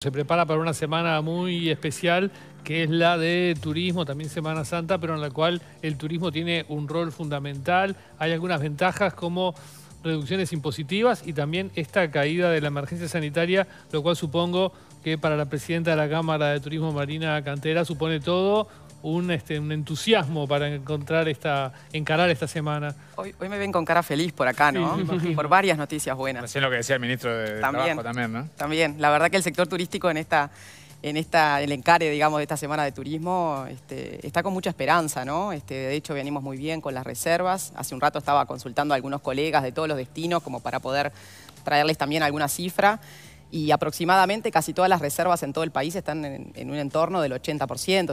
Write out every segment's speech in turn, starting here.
Se prepara para una semana muy especial que es la de turismo, también Semana Santa, pero en la cual el turismo tiene un rol fundamental. Hay algunas ventajas como reducciones impositivas y también esta caída de la emergencia sanitaria, lo cual supongo que para la presidenta de la Cámara de Turismo Marina Cantera supone todo un, este, un entusiasmo para encontrar esta, encarar esta semana. Hoy, hoy me ven con cara feliz por acá, ¿no? por varias noticias buenas. es lo que decía el ministro de también, Trabajo también, ¿no? También. La verdad que el sector turístico en esta en esta, el encare, digamos, de esta semana de turismo, este, está con mucha esperanza, ¿no? Este, de hecho, venimos muy bien con las reservas. Hace un rato estaba consultando a algunos colegas de todos los destinos como para poder traerles también alguna cifra y aproximadamente casi todas las reservas en todo el país están en, un entorno del 80%,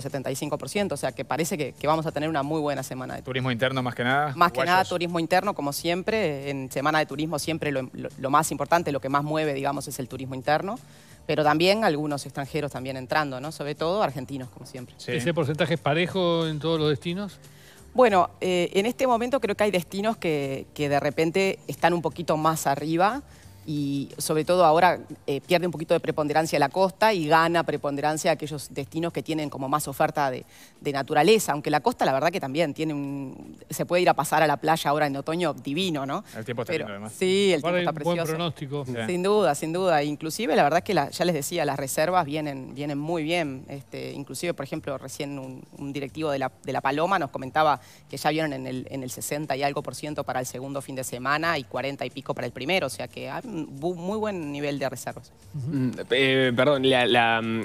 75%, o sea que parece que, vamos a tener una muy buena semana. De turismo ¿Turismo interno más que nada. Más que nada turismo interno, como siempre, en semana de turismo siempre lo, más importante, lo que más mueve, digamos, es el turismo interno, pero también algunos extranjeros también entrando, ¿no? Sobre todo argentinos, como siempre. ¿Ese porcentaje es parejo en todos los destinos? Bueno, eh, en este momento creo que hay destinos que, que de repente están un poquito más arriba, y sobre todo ahora eh, pierde un poquito de preponderancia la costa y gana preponderancia aquellos destinos que tienen como más oferta de, naturaleza, aunque la costa la verdad que también tiene un, se puede ir a pasar a la playa ahora en otoño divino, ¿no? El tiempo está además. Sí, el tiempo está precioso. Buen pronóstico. Sin duda, sin duda. Inclusive la verdad es que ya les decía, las reservas vienen, vienen muy bien. Este, inclusive, por ejemplo, recién un, directivo de la, de la, Paloma nos comentaba que ya vieron en el, en el 60 y algo por ciento para el segundo fin de semana y 40 y pico para el primero, o sea que ah, muy buen nivel de reservas. Eh, perdón,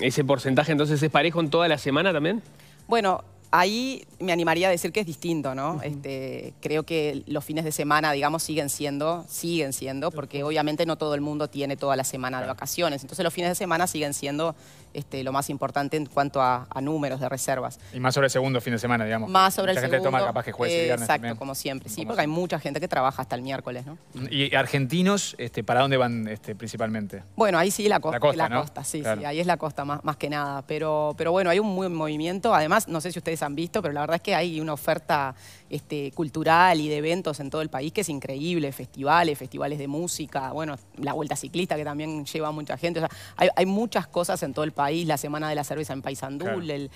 ese porcentaje entonces es parejo en toda la semana también. Bueno, ahí me animaría a decir que es distinto, ¿no? Este, creo que los fines de semana, digamos, siguen siendo, siguen siendo, porque obviamente no todo el mundo tiene toda la semana de vacaciones. Entonces los fines de semana siguen siendo este, lo más importante en cuanto a, números de reservas. Y más sobre el segundo fin de semana, digamos. Más sobre el Exacto, como siempre, sí, porque hay mucha gente que trabaja hasta el miércoles, ¿no? Mm, ¿Y argentinos este, para dónde van este, principalmente? Bueno, ahí sí la costa. La costa, sí, sí, ahí es la costa más, que nada. Pero, pero bueno, hay un buen movimiento. Además, no sé si ustedes han visto, pero la verdad es que hay una oferta este, cultural y de eventos en todo el país que es increíble. Festivales, festivales de música, bueno, la vuelta ciclista que también lleva mucha gente. O sea, hay, hay muchas cosas en todo el país país, la Semana de la Cerveza en Paysandú, eh,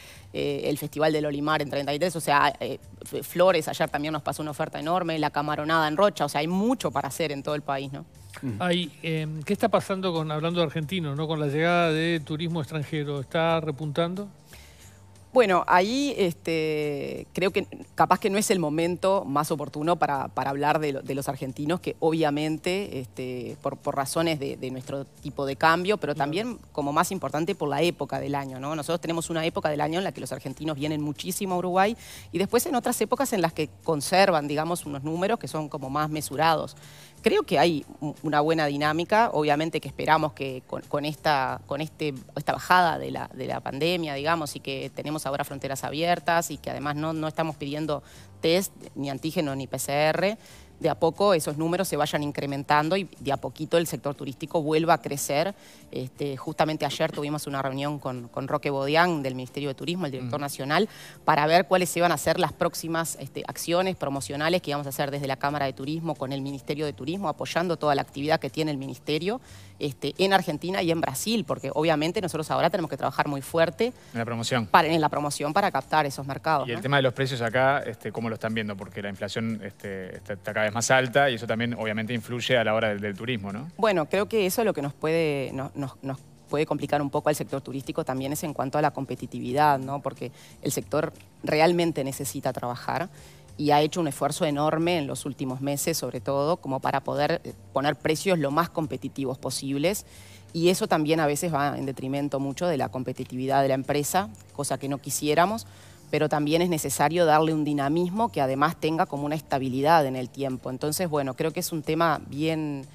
el, Festival del Olimar en 33, o sea, eh, Flores ayer también nos pasó una oferta enorme, la Camaronada en Rocha, o sea, hay mucho para hacer en todo el país, ¿no? Mm. Em, ¿Qué está pasando con, hablando de argentino, ¿no? con la llegada de turismo extranjero? ¿Está repuntando? Bueno, ahí este, creo que capaz que no es el momento más oportuno para, hablar de, los argentinos, que obviamente este, por, razones de, nuestro tipo de cambio, pero también como más importante por la época del año. Nosotros tenemos una época del año en la que los argentinos vienen muchísimo a Uruguay y después en otras épocas en las que conservan, digamos, unos números que son como más mesurados creo que hay una buena dinámica, obviamente que esperamos que con, esta, con este, esta bajada de la, de la, pandemia, digamos, y que tenemos ahora fronteras abiertas y que además no, no estamos pidiendo test, ni antígeno, ni PCR, de a poco esos números se vayan incrementando y de a poquito el sector turístico vuelva a crecer. Este, justamente ayer tuvimos una reunión con, con, Roque Bodián del Ministerio de Turismo, el director mm. nacional, para ver cuáles iban a ser las próximas este, acciones promocionales que íbamos a hacer desde la Cámara de Turismo con el Ministerio de Turismo, apoyando toda la actividad que tiene el Ministerio. Este, en Argentina y en Brasil, porque obviamente nosotros ahora tenemos que trabajar muy fuerte. En la promoción. Para, captar esos mercados. Y el tema de los precios acá, este, ¿cómo lo están viendo? Porque la inflación este, está, cada vez más alta y eso también obviamente influye a la hora del, turismo, ¿no? Bueno, creo que eso es lo que nos puede... nos, puede complicar un poco al sector turístico también es en cuanto a la competitividad, ¿no? porque el sector realmente necesita trabajar y ha hecho un esfuerzo enorme en los últimos meses, sobre todo, como para poder eh, poner precios lo más competitivos posibles. Y eso también a veces va en detrimento mucho de la competitividad de la empresa, cosa que no quisiéramos, pero también es necesario darle un dinamismo que además tenga como una estabilidad en el tiempo. Entonces, bueno, creo que es un tema bien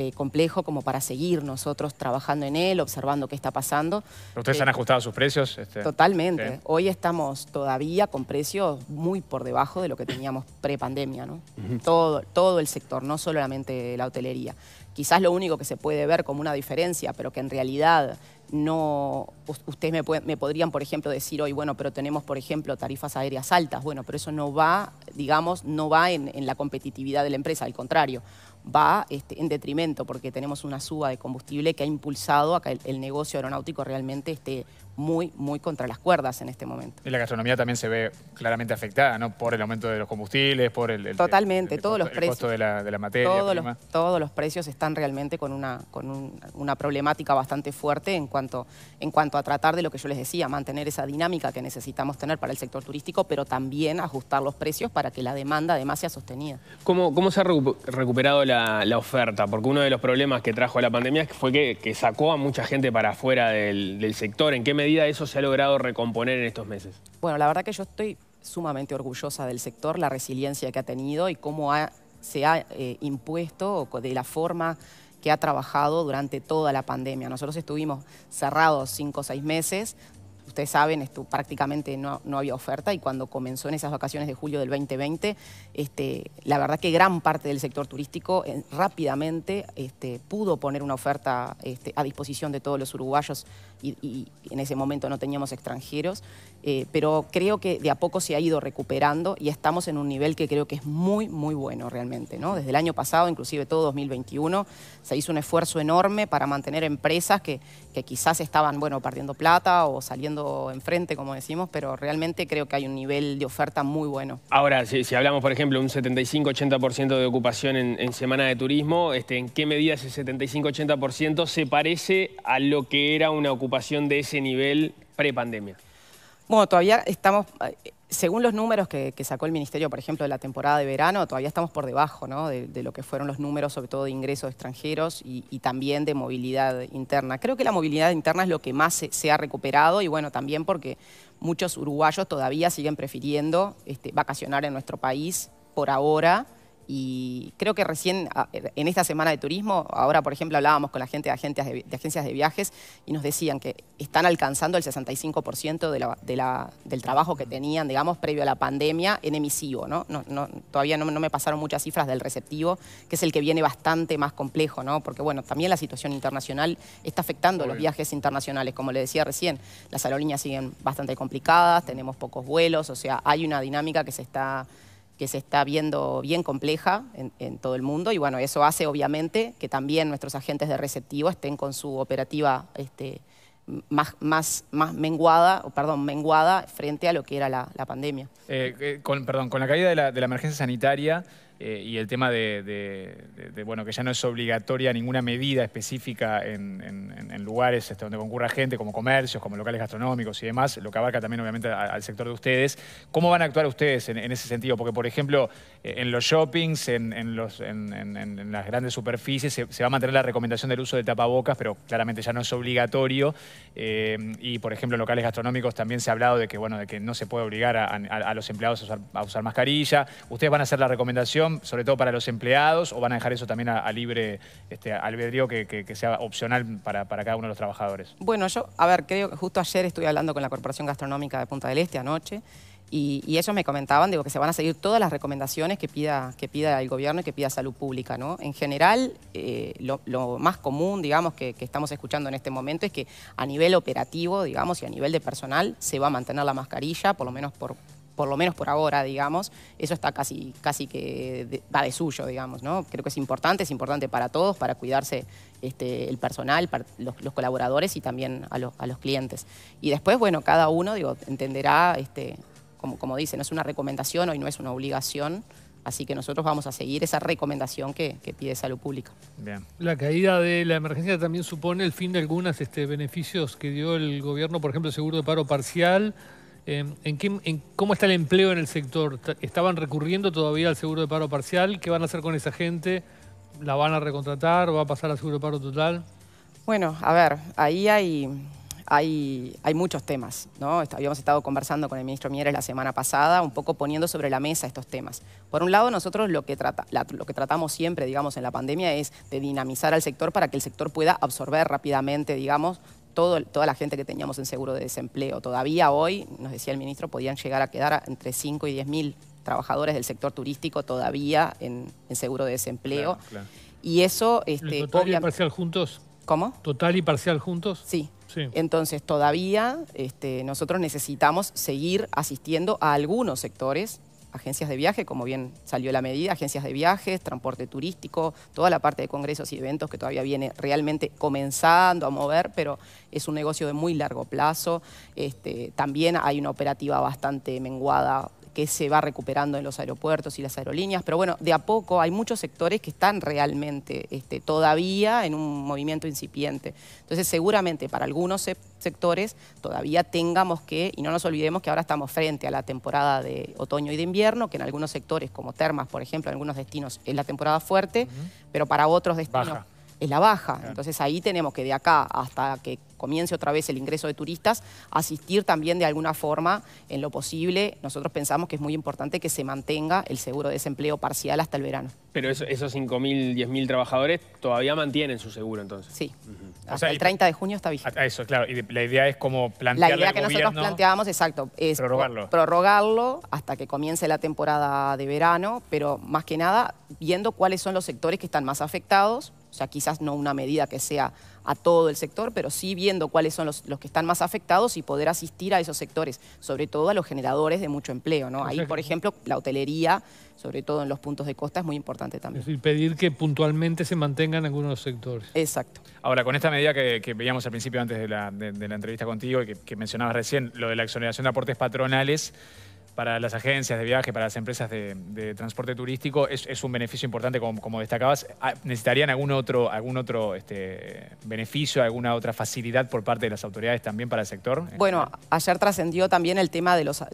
eh, complejo como para seguir nosotros trabajando en él, observando qué está pasando. ¿Ustedes eh, han ajustado sus precios? Este, totalmente. Hoy estamos todavía con precios muy por debajo de lo que teníamos pre-pandemia, ¿no? todo, todo el sector, no solamente la hotelería. Quizás lo único que se puede ver como una diferencia, pero que en realidad no, ustedes me, podrían, por ejemplo, decir hoy, bueno, pero tenemos, por ejemplo, tarifas aéreas altas. Bueno, pero eso no va, digamos, no va en, la competitividad de la empresa, al contrario va este, en detrimento porque tenemos una suba de combustible que ha impulsado a que el, negocio aeronáutico realmente esté muy, muy contra las cuerdas en este momento. Y la gastronomía también se ve claramente afectada, ¿no? Por el aumento de los combustibles, por el... Totalmente, todos costo, los precios. de la, materia todos Los, precios están realmente con, una, con una problemática bastante fuerte en cuanto, en cuanto a tratar de lo que yo les decía, mantener esa dinámica que necesitamos tener para el sector turístico, pero también ajustar los precios para que la demanda además sea sostenida. ¿Cómo, cómo se ha recuperado la la, oferta, porque uno de los problemas que trajo la pandemia fue que, que sacó a mucha gente para afuera del, sector. ¿En qué medida eso se ha logrado recomponer en estos meses? Bueno, la verdad que yo estoy sumamente orgullosa del sector, la resiliencia que ha tenido y cómo se ha eh, impuesto de la forma que ha trabajado durante toda la pandemia. Nosotros estuvimos cerrados cinco o seis meses, ustedes saben, prácticamente no, había oferta y cuando comenzó en esas vacaciones de julio del 2020, este, la verdad que gran parte del sector turístico eh, rápidamente este, pudo poner una oferta este, a disposición de todos los uruguayos y, en ese momento no teníamos extranjeros, eh, pero creo que de a poco se ha ido recuperando y estamos en un nivel que creo que es muy, muy bueno realmente. Desde el año pasado, inclusive todo 2021, se hizo un esfuerzo enorme para mantener empresas que, que quizás estaban bueno, perdiendo plata o saliendo enfrente, como decimos, pero realmente creo que hay un nivel de oferta muy bueno. Ahora, si, hablamos, por ejemplo, un 75-80% de ocupación en, semana de turismo, este, ¿en qué medida ese 75-80% se parece a lo que era una ocupación de ese nivel pre-pandemia? Bueno, todavía estamos según los números que, sacó el Ministerio, por ejemplo, de la temporada de verano, todavía estamos por debajo de, lo que fueron los números, sobre todo de ingresos extranjeros y, también de movilidad interna. Creo que la movilidad interna es lo que más se, ha recuperado y bueno, también porque muchos uruguayos todavía siguen prefiriendo este, vacacionar en nuestro país por ahora y creo que recién ah, en esta semana de turismo, ahora por ejemplo hablábamos con la gente de agencias de, agencias de viajes y nos decían que están alcanzando el 65% del trabajo que tenían, digamos, previo a la pandemia en emisivo. ¿no? todavía no, me pasaron muchas cifras del receptivo, que es el que viene bastante más complejo, ¿no? porque bueno, también la situación internacional está afectando los viajes internacionales. Como le decía recién, las aerolíneas siguen bastante complicadas, tenemos pocos vuelos, o sea, hay una dinámica que se está que se está viendo bien compleja en, todo el mundo y bueno, eso hace obviamente que también nuestros agentes de receptivo estén con su operativa este, más, más, más menguada, perdón, menguada frente a lo que era la, pandemia. Eh, eh, con, perdón, con la caída de la emergencia sanitaria, eh, y el tema de, bueno, que ya no es obligatoria ninguna medida específica en, lugares este, donde concurra gente, como comercios, como locales gastronómicos y demás, lo que abarca también obviamente al, sector de ustedes. ¿Cómo van a actuar ustedes en, ese sentido? Porque, por ejemplo, eh, en los shoppings, en, las grandes superficies, se, va a mantener la recomendación del uso de tapabocas, pero claramente ya no es obligatorio. Eh, y, por ejemplo, en locales gastronómicos también se ha hablado de que, bueno, de que no se puede obligar a, los empleados a usar mascarilla. Ustedes van a hacer la recomendación sobre todo para los empleados, o van a dejar eso también a, libre este, albedrío que, sea opcional para, cada uno de los trabajadores? Bueno, yo, a ver, creo que justo ayer estuve hablando con la Corporación Gastronómica de Punta del Este anoche. Y, ellos me comentaban, digo, que se van a seguir todas las recomendaciones que pida, que pida el gobierno y que pida salud pública, ¿no? En general, eh, lo, más común, digamos, que, que, estamos escuchando en este momento es que a nivel operativo, digamos, y a nivel de personal, se va a mantener la mascarilla, por lo menos por por lo menos por ahora, digamos, eso está casi, casi que va de suyo, digamos, ¿no? Creo que es importante, es importante para todos, para cuidarse este, el personal, los, colaboradores y también a, los clientes. Y después, bueno, cada uno, digo, entenderá, este, como, como dice, no es una recomendación, hoy no es una obligación, Así que nosotros vamos a seguir esa recomendación que, pide Salud Pública. La caída de la emergencia también supone el fin de algunos este, beneficios que dio el gobierno, por ejemplo, el seguro de paro parcial, Em, cómo está el empleo en el sector? ¿Estaban recurriendo todavía al seguro de paro parcial? ¿Qué van a hacer con esa gente? ¿La van a recontratar? ¿Va a pasar al seguro de paro total? Bueno, a ver, ahí hay, hay, hay muchos temas. ¿no? Habíamos estado conversando con el ministro Mieres la semana pasada, un poco poniendo sobre la mesa estos temas. Por un lado, nosotros lo que, trata, lo que tratamos siempre, digamos, en la pandemia es de dinamizar al sector para que el sector pueda absorber rápidamente, digamos, todo, toda la gente que teníamos en seguro de desempleo. Todavía hoy, nos decía el ministro, podían llegar a quedar entre 5 y 10 mil trabajadores del sector turístico todavía en, seguro de desempleo. Y eso... Este, ¿Total y parcial juntos? ¿Cómo? ¿Total y parcial juntos? Sí. sí. Entonces, todavía este, nosotros necesitamos seguir asistiendo a algunos sectores agencias de viaje, como bien salió la medida, agencias de viajes, transporte turístico, toda la parte de congresos y eventos que todavía viene realmente comenzando a mover, pero es un negocio de muy largo plazo. Este, también hay una operativa bastante menguada que se va recuperando en los aeropuertos y las aerolíneas, pero bueno, de a poco hay muchos sectores que están realmente este, todavía en un movimiento incipiente. Entonces seguramente para algunos sectores todavía tengamos que, y no nos olvidemos que ahora estamos frente a la temporada de otoño y de invierno, que en algunos sectores como termas, por ejemplo, en algunos destinos es la temporada fuerte, pero para otros destinos... es la baja. Entonces ahí tenemos que de acá hasta que comience otra vez el ingreso de turistas, asistir también de alguna forma en lo posible. Nosotros pensamos que es muy importante que se mantenga el seguro de desempleo parcial hasta el verano. Pero esos 5.000, 10.000 trabajadores todavía mantienen su seguro entonces. Sí, hasta el 30 de junio está vigente. Eso, claro, y la idea es como plantear La idea que nosotros planteábamos, exacto, es prorrogarlo hasta que comience la temporada de verano, pero más que nada viendo cuáles son los sectores que están más afectados, o sea, quizás no una medida que sea a todo el sector, pero sí viendo cuáles son los, los que están más afectados y poder asistir a esos sectores, sobre todo a los generadores de mucho empleo. ¿no? Ahí, por ejemplo, la hotelería, sobre todo en los puntos de costa, es muy importante también. Es decir, pedir que puntualmente se mantengan algunos sectores. Exacto. Ahora, con esta medida que, veíamos al principio antes de la, entrevista contigo y que mencionabas recién, lo de la exoneración de aportes patronales, para las agencias de viaje, para las empresas de, transporte turístico, es, un beneficio importante, como, destacabas. Ah, ¿Necesitarían algún otro, algún otro este, beneficio, alguna otra facilidad por parte de las autoridades también para el sector? Bueno, ayer trascendió también el tema de los,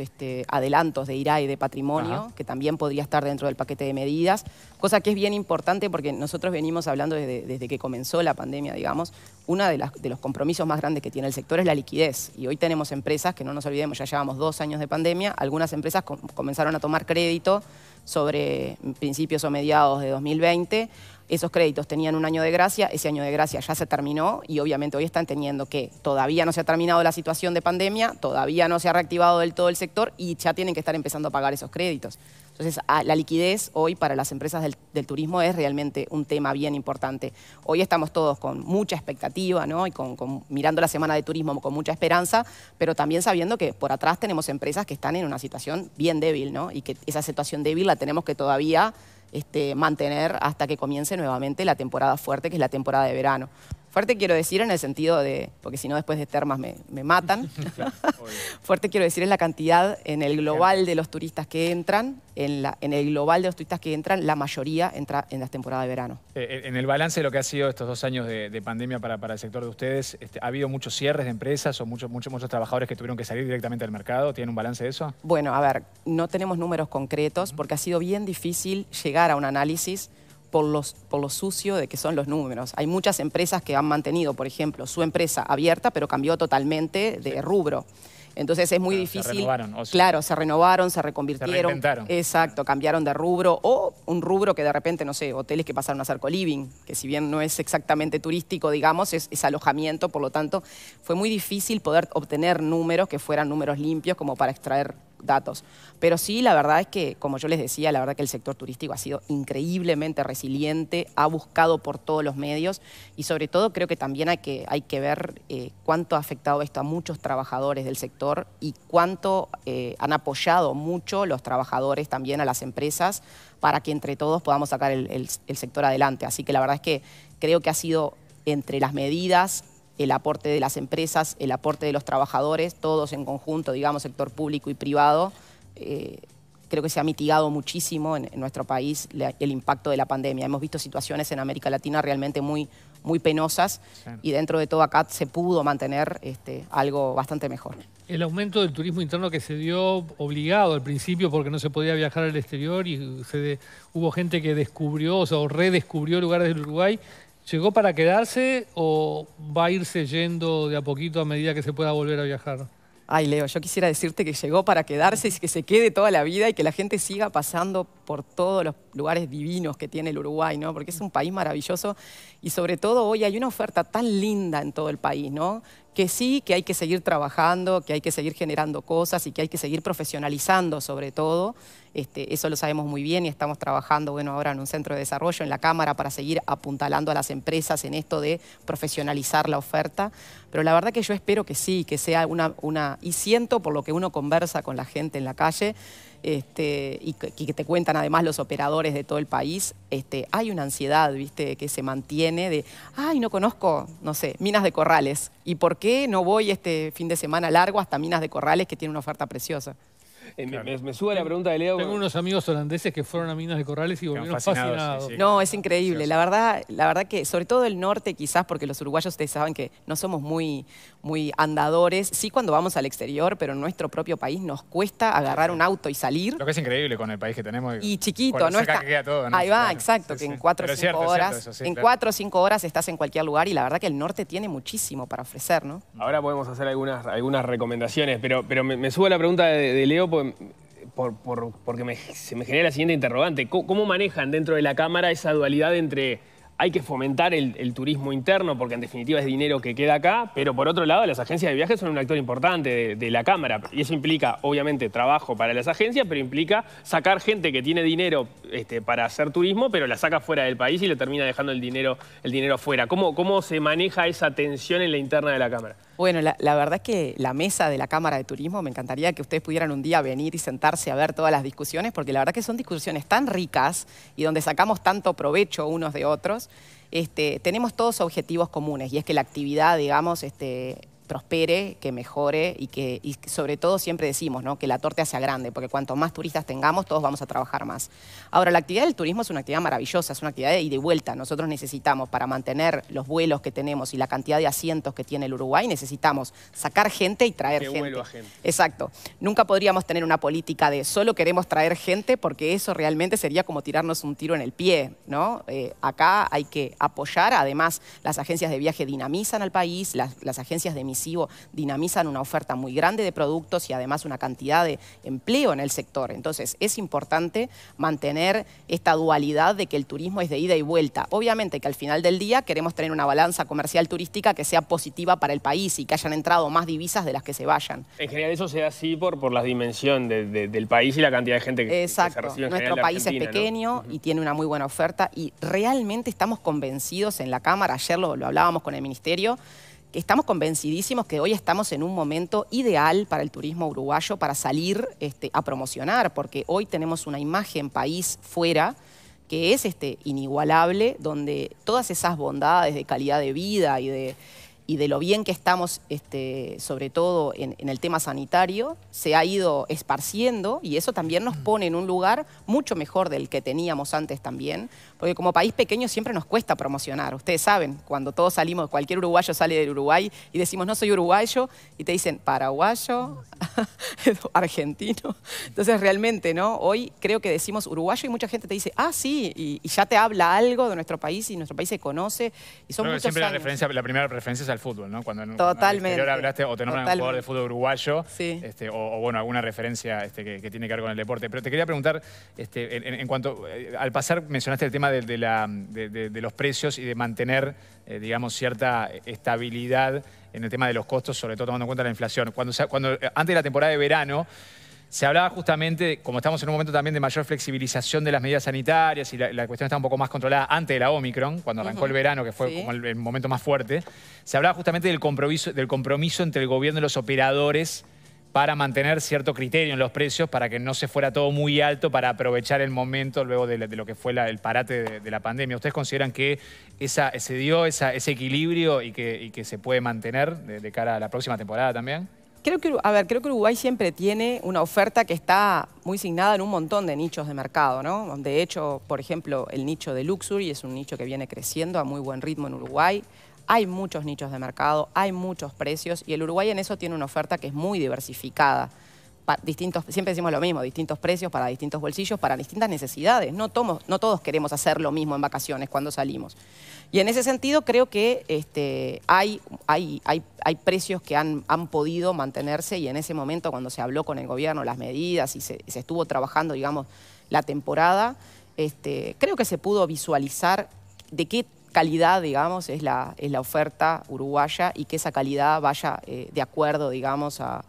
este, adelantos de ira y de patrimonio, que también podría estar dentro del paquete de medidas, cosa que es bien importante porque nosotros venimos hablando desde, que comenzó la pandemia, digamos, uno de los compromisos más grandes que tiene el sector es la liquidez. Y hoy tenemos empresas que, no nos olvidemos, ya llevamos dos años de pandemia, algunas empresas comenzaron a tomar crédito sobre principios o mediados de 2020. Esos créditos tenían un año de gracia, ese año de gracia ya se terminó y obviamente hoy están teniendo que todavía no se ha terminado la situación de pandemia, todavía no se ha reactivado del todo el sector y ya tienen que estar empezando a pagar esos créditos. Entonces, ah, la liquidez hoy para las empresas del, turismo es realmente un tema bien importante. Hoy estamos todos con mucha expectativa, Y mirando la semana de turismo con mucha esperanza, pero también sabiendo que por atrás tenemos empresas que están en una situación bien débil, ¿no? Y que esa situación débil la tenemos que todavía este, mantener hasta que comience nuevamente la temporada fuerte, que es la temporada de verano. Fuerte quiero decir en el sentido de, porque si no después de termas este me, matan. Fuerte quiero decir en la cantidad en el global de los turistas que entran, en, la, el global de los turistas que entran, la mayoría entra en las temporadas de verano. Eh, eh, en el balance de lo que ha sido estos dos años de, pandemia para, el sector de ustedes, este, ¿ha habido muchos cierres de empresas o muchos, muchos, muchos trabajadores que tuvieron que salir directamente al mercado? ¿Tienen un balance de eso? Bueno, a ver, no tenemos números concretos porque ha sido bien difícil llegar a un análisis por, los, por lo sucio de que son los números. Hay muchas empresas que han mantenido, por ejemplo, su empresa abierta, pero cambió totalmente de rubro. Entonces es muy difícil. Se renovaron. O sea, claro, se renovaron, se reconvirtieron. Se exacto, cambiaron de rubro o un rubro que de repente, no sé, hoteles que pasaron a ser coliving, que si bien no es exactamente turístico, digamos, es, alojamiento, por lo tanto, fue muy difícil poder obtener números que fueran números limpios como para extraer datos. Pero sí, la verdad es que, como yo les decía, la verdad que el sector turístico ha sido increíblemente resiliente, ha buscado por todos los medios y sobre todo creo que también hay que, hay que ver eh, cuánto ha afectado esto a muchos trabajadores del sector y cuánto eh, han apoyado mucho los trabajadores también a las empresas para que entre todos podamos sacar el sector adelante. Así que la verdad es que creo que ha sido entre las medidas el aporte de las empresas, el aporte de los trabajadores, todos en conjunto, digamos, sector público y privado. Eh, creo que se ha mitigado muchísimo en, nuestro país el impacto de la pandemia. Hemos visto situaciones en América Latina realmente muy, muy penosas y dentro de todo acá se pudo mantener este, algo bastante mejor. El aumento del turismo interno que se dio obligado al principio porque no se podía viajar al exterior y se hubo gente que descubrió o redescubrió lugares del Uruguay ¿Llegó para quedarse o va a irse yendo de a poquito a medida que se pueda volver a viajar? Ay, Leo, yo quisiera decirte que llegó para quedarse y que se quede toda la vida y que la gente siga pasando por todos los lugares divinos que tiene el Uruguay, ¿no? Porque es un país maravilloso y sobre todo hoy hay una oferta tan linda en todo el país, ¿no? que sí, que hay que seguir trabajando, que hay que seguir generando cosas y que hay que seguir profesionalizando sobre todo. Este, eso lo sabemos muy bien y estamos trabajando, bueno, ahora en un centro de desarrollo, en la Cámara, para seguir apuntalando a las empresas en esto de profesionalizar la oferta. Pero la verdad que yo espero que sí, que sea una... una y siento por lo que uno conversa con la gente en la calle, este, y que, te cuentan además los operadores de todo el país, este, hay una ansiedad, ¿viste? Que se mantiene de, ay, no conozco, no sé, Minas de Corrales. ¿Y por qué no voy este fin de semana largo hasta Minas de Corrales que tiene una oferta preciosa? Eh, me, sube la pregunta de Leo. Tengo unos amigos holandeses que fueron a Minas de Corrales y volvieron fascinados. no, es increíble. La verdad, la verdad que, sobre todo el norte quizás, porque los uruguayos ustedes saben que no somos muy, muy andadores. Sí cuando vamos al exterior, pero en nuestro propio país nos cuesta agarrar un auto y salir. Lo que es increíble con el país que tenemos. Y chiquito, ¿no? Está... Ahí va, exacto, que en cuatro o cinco horas, en cuatro o cinco horas estás en cualquier lugar y la verdad que el norte tiene muchísimo para ofrecer, ¿no? Ahora podemos hacer algunas, algunas recomendaciones, pero, pero me, sube la pregunta de, de Leo porque se me genera la siguiente interrogante. ¿Cómo, manejan dentro de la Cámara esa dualidad entre hay que fomentar el, turismo interno, porque en definitiva es dinero que queda acá, pero por otro lado las agencias de viajes son un actor importante de, la Cámara. Y eso implica, obviamente, trabajo para las agencias, pero implica sacar gente que tiene dinero este, para hacer turismo, pero la saca fuera del país y le termina dejando el dinero, el dinero afuera. ¿Cómo se maneja esa tensión en la interna de la Cámara? Bueno, la, verdad es que la mesa de la Cámara de Turismo, me encantaría que ustedes pudieran un día venir y sentarse a ver todas las discusiones, porque la verdad que son discusiones tan ricas y donde sacamos tanto provecho unos de otros. Este, tenemos todos objetivos comunes y es que la actividad, digamos, este, prospere, que mejore y que sobre todo siempre decimos ¿no? que la torta sea grande, porque cuanto más turistas tengamos, todos vamos a trabajar más. Ahora, la actividad del turismo es una actividad maravillosa, es una actividad y de vuelta. Nosotros necesitamos, para mantener los vuelos que tenemos y la cantidad de asientos que tiene el Uruguay, necesitamos sacar gente y traer que gente. gente. Exacto. Nunca podríamos tener una política de solo queremos traer gente, porque eso realmente sería como tirarnos un tiro en el pie. ¿no? Eh, acá hay que apoyar, además las agencias de viaje dinamizan al país, las, agencias de mis dinamizan una oferta muy grande de productos y además una cantidad de empleo en el sector. Entonces es importante mantener esta dualidad de que el turismo es de ida y vuelta. Obviamente que al final del día queremos tener una balanza comercial turística que sea positiva para el país y que hayan entrado más divisas de las que se vayan. En general eso se da así por, por la dimensión del país y la cantidad de gente que, Exacto. se recibe. Nuestro país es pequeño y tiene una muy buena oferta y realmente estamos convencidos en la Cámara, ayer lo, lo hablábamos con el Ministerio, que estamos convencidísimos que hoy estamos en un momento ideal para el turismo uruguayo para salir este, a promocionar, porque hoy tenemos una imagen país fuera que es este, inigualable, donde todas esas bondades de calidad de vida y de, y de lo bien que estamos, este, sobre todo en, en, el tema sanitario, se ha ido esparciendo y eso también nos mm. pone en un lugar mucho mejor del que teníamos antes también, porque como país pequeño siempre nos cuesta promocionar. Ustedes saben, cuando todos salimos, cualquier uruguayo sale del Uruguay y decimos no soy uruguayo y te dicen paraguayo, argentino. Entonces realmente, ¿no? Hoy creo que decimos uruguayo y mucha gente te dice, ah, sí, y, ya te habla algo de nuestro país y nuestro país se conoce. Y son muchos La, referencia, la primera referencia es al fútbol, ¿no? Cuando Totalmente. hablaste o te nombran un jugador de fútbol uruguayo este, o, bueno, alguna referencia este, que, tiene que ver con el deporte. Pero te quería preguntar, este, en cuanto, eh, al pasar mencionaste el tema de, los precios y de mantener, eh, digamos, cierta estabilidad en el tema de los costos, sobre todo tomando en cuenta la inflación. Cuando, eh, antes de la temporada de verano, se hablaba justamente, como estamos en un momento también de mayor flexibilización de las medidas sanitarias y la, cuestión está un poco más controlada antes de la Omicron, cuando arrancó el verano, que fue como el, momento más fuerte, se hablaba justamente del compromiso, del compromiso entre el gobierno y los operadores para mantener cierto criterio en los precios para que no se fuera todo muy alto para aprovechar el momento luego de, lo que fue el parate de, la pandemia. ¿Ustedes consideran que esa, se dio ese equilibrio y que, que, se puede mantener de, cara a la próxima temporada también? Creo que, a ver, creo que Uruguay siempre tiene una oferta que está muy signada en un montón de nichos de mercado, ¿no? De hecho, por ejemplo, el nicho de Luxury es un nicho que viene creciendo a muy buen ritmo en Uruguay. Hay muchos nichos de mercado, hay muchos precios y el Uruguay en eso tiene una oferta que es muy diversificada. Distintos, siempre decimos lo mismo, distintos precios para distintos bolsillos, para distintas necesidades. No, todos queremos hacer lo mismo en vacaciones cuando salimos. Y en ese sentido creo que este, hay, precios que han, podido mantenerse y en ese momento cuando se habló con el gobierno las medidas y se, estuvo trabajando, digamos, la temporada, este, creo que se pudo visualizar de qué calidad, digamos, es la, es la oferta uruguaya y que esa calidad vaya eh, de acuerdo, digamos, a,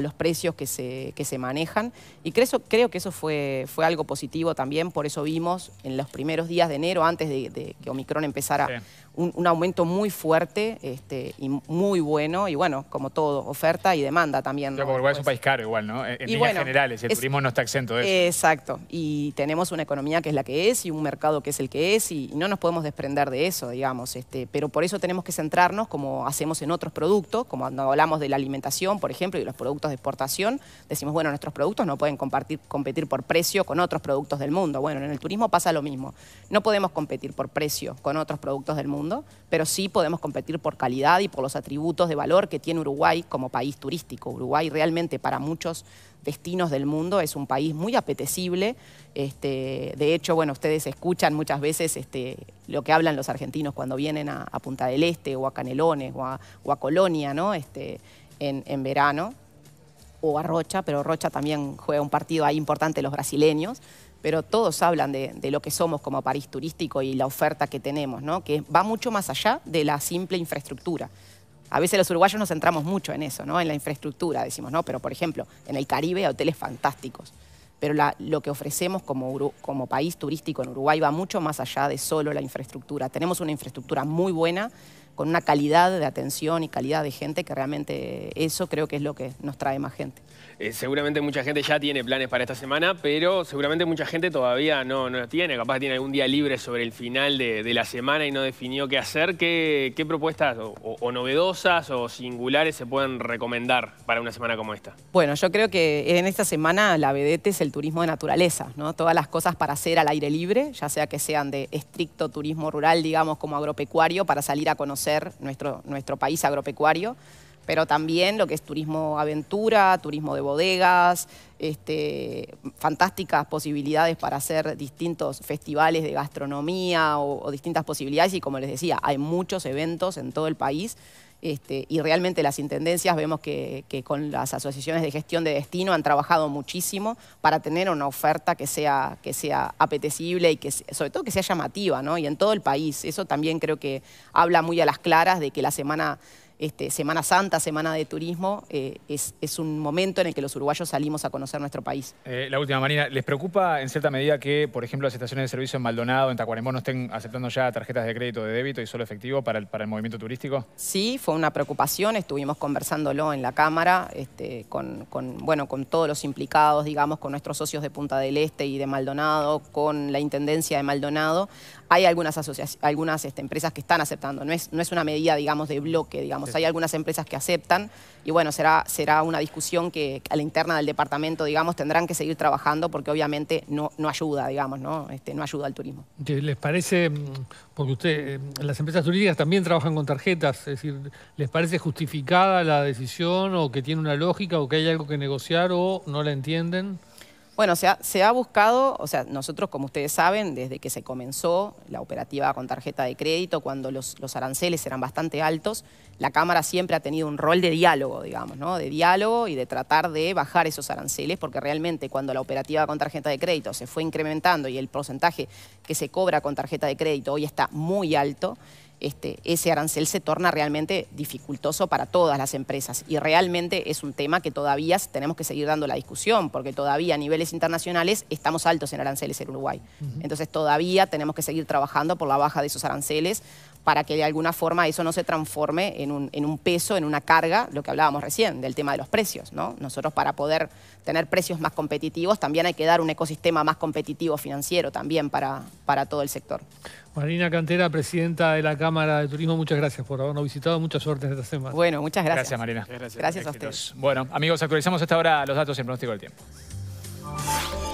los precios que se, que se manejan. Y creo, creo que eso fue, fue algo positivo también, por eso vimos en los primeros días de enero, antes de, que Omicron empezara un, aumento muy fuerte este, y muy bueno. Y bueno, como todo, oferta y demanda también. Pero es un pues país caro igual, ¿no? En, líneas generales, el turismo no está exento de eso. Exacto. Y tenemos una economía que es la que es y un mercado que es el que es y, no nos podemos desprender de eso, digamos. Este, pero por eso tenemos que centrarnos, como hacemos en otros productos, como cuando hablamos de la alimentación, por ejemplo, y los productos de exportación, decimos, bueno, nuestros productos no pueden competir por precio con otros productos del mundo. Bueno, en el turismo pasa lo mismo. No podemos competir por precio con otros productos del mundo pero sí podemos competir por calidad y por los atributos de valor que tiene Uruguay como país turístico. Uruguay realmente para muchos destinos del mundo es un país muy apetecible. Este, de hecho, bueno, ustedes escuchan muchas veces este, lo que hablan los argentinos cuando vienen a, Punta del Este o a Canelones o a, Colonia, ¿no? Este, en, en verano o a Rocha, pero Rocha también juega un partido ahí importante los brasileños pero todos hablan de, lo que somos como París turístico y la oferta que tenemos, ¿no? que va mucho más allá de la simple infraestructura. A veces los uruguayos nos centramos mucho en eso, ¿no? en la infraestructura, decimos, no, pero por ejemplo, en el Caribe hay hoteles fantásticos, pero lo que ofrecemos como, como país turístico en Uruguay va mucho más allá de solo la infraestructura. Tenemos una infraestructura muy buena, con una calidad de atención y calidad de gente que realmente eso creo que es lo que nos trae más gente. Eh, seguramente mucha gente ya tiene planes para esta semana, pero seguramente mucha gente todavía no, no tiene. Capaz tiene algún día libre sobre el final de, la semana y no definió qué hacer. ¿Qué, propuestas o, novedosas o singulares se pueden recomendar para una semana como esta? Bueno, yo creo que en esta semana la vedete es el turismo de naturaleza, ¿no? Todas las cosas para hacer al aire libre, ya sea que sean de estricto turismo rural, digamos, como agropecuario, para salir a conocer nuestro, nuestro país agropecuario, pero también lo que es turismo aventura, turismo de bodegas, este, fantásticas posibilidades para hacer distintos festivales de gastronomía o, o distintas posibilidades y como les decía, hay muchos eventos en todo el país este, y realmente las intendencias vemos que, con las asociaciones de gestión de destino han trabajado muchísimo para tener una oferta que sea, que sea apetecible y que sobre todo que sea llamativa, ¿no? Y en todo el país. Eso también creo que habla muy a las claras de que la semana este, Semana Santa, Semana de Turismo, eh, es, un momento en el que los uruguayos salimos a conocer nuestro país. Eh, la última, Marina, ¿les preocupa en cierta medida que, por ejemplo, las estaciones de servicio en Maldonado, en Tacuarembó, no estén aceptando ya tarjetas de crédito de débito y solo efectivo para el, movimiento turístico? Sí, fue una preocupación, estuvimos conversándolo en la Cámara, este, con, bueno, con todos los implicados, digamos, con nuestros socios de Punta del Este y de Maldonado, con la Intendencia de Maldonado. Hay algunas, algunas este, empresas que están aceptando, no es, no es una medida, digamos, de bloque, digamos, hay algunas empresas que aceptan y bueno, será, será una discusión que a la interna del departamento, digamos, tendrán que seguir trabajando porque obviamente no, ayuda, digamos, ¿no? Este, no ayuda al turismo. ¿Les parece, mm, porque usted, eh, las empresas turísticas también trabajan con tarjetas, es decir, ¿les parece justificada la decisión o que tiene una lógica o que hay algo que negociar o no la entienden? Bueno, se ha, se ha, buscado, o sea, nosotros como ustedes saben, desde que se comenzó la operativa con tarjeta de crédito, cuando los, los, aranceles eran bastante altos, la Cámara siempre ha tenido un rol de diálogo, digamos, ¿no? De diálogo y de tratar de bajar esos aranceles, porque realmente cuando la operativa con tarjeta de crédito se fue incrementando y el porcentaje que se cobra con tarjeta de crédito hoy está muy alto, este, ese arancel se torna realmente dificultoso para todas las empresas. Y realmente es un tema que todavía tenemos que seguir dando la discusión, porque todavía a niveles internacionales estamos altos en aranceles en Uruguay. Entonces todavía tenemos que seguir trabajando por la baja de esos aranceles, para que de alguna forma eso no se transforme en un, peso, en una carga, lo que hablábamos recién, del tema de los precios. Nosotros para poder tener precios más competitivos también hay que dar un ecosistema más competitivo financiero también para, para todo el sector. Marina Cantera, presidenta de la Cámara de Turismo, muchas gracias por habernos visitado. Mucha suerte esta semana. Bueno, muchas gracias. Gracias, Marina. Gracias, a ustedes. Bueno, amigos, actualizamos hasta ahora los datos y el pronóstico del tiempo.